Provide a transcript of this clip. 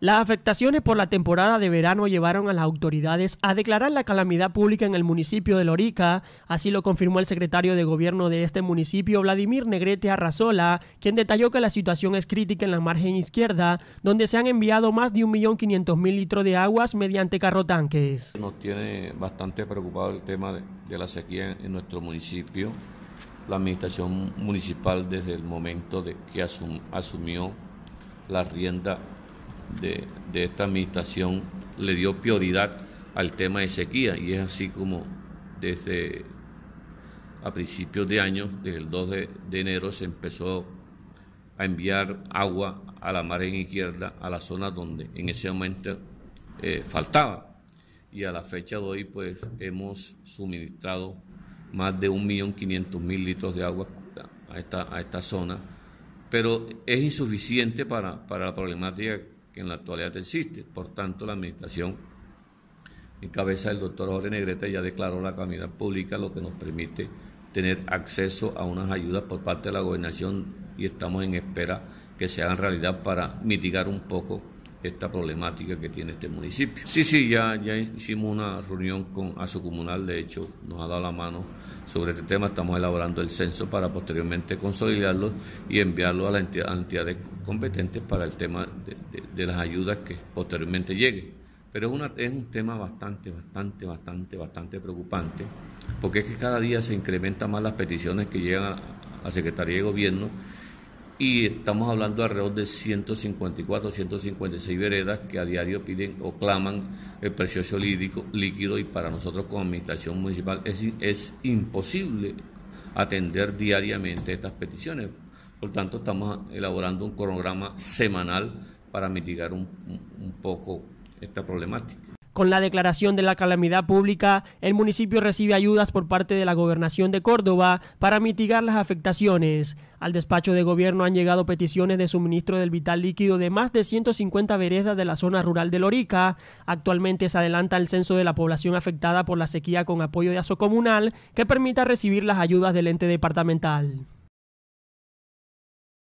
Las afectaciones por la temporada de verano llevaron a las autoridades a declarar la calamidad pública en el municipio de Lorica, así lo confirmó el secretario de gobierno de este municipio, Vladimir Negrete Arrazola, quien detalló que la situación es crítica en la margen izquierda, donde se han enviado más de 1.500.000 litros de aguas mediante carrotanques. Nos tiene bastante preocupado el tema de, la sequía en, nuestro municipio. La administración municipal desde el momento de que asumió la rienda de, esta administración le dio prioridad al tema de sequía y es así como desde a principios de año, desde el 2 de, enero, se empezó a enviar agua a la margen izquierda, a la zona donde en ese momento eh, faltaba. Y a la fecha de hoy, pues hemos suministrado más de 1.500.000 litros de agua a esta, a esta zona, pero es insuficiente para, para la problemática en la actualidad existe. Por tanto, la administración en cabeza del doctor Jorge Negrete ya declaró la calamidad pública, lo que nos permite tener acceso a unas ayudas por parte de la gobernación y estamos en espera que se hagan realidad para mitigar un poco esta problemática que tiene este municipio. Sí, sí, ya, ya hicimos una reunión con su Comunal, de hecho nos ha dado la mano sobre este tema, estamos elaborando el censo para posteriormente consolidarlo y enviarlo a las entidad, entidades competentes para el tema de, las ayudas que posteriormente lleguen. Pero es, una, es un tema bastante, bastante, bastante, bastante preocupante, porque es que cada día se incrementan más las peticiones que llegan a, a Secretaría de Gobierno y estamos hablando alrededor de 154, 156 veredas que a diario piden o claman el precioso líquido y para nosotros como administración municipal es, imposible atender diariamente estas peticiones. Por tanto, estamos elaborando un cronograma semanal para mitigar un poco esta problemática. Con la declaración de la calamidad pública, el municipio recibe ayudas por parte de la Gobernación de Córdoba para mitigar las afectaciones. Al despacho de gobierno han llegado peticiones de suministro del vital líquido de más de 150 veredas de la zona rural de Lorica. Actualmente se adelanta el censo de la población afectada por la sequía con apoyo de ASO comunal que permita recibir las ayudas del ente departamental.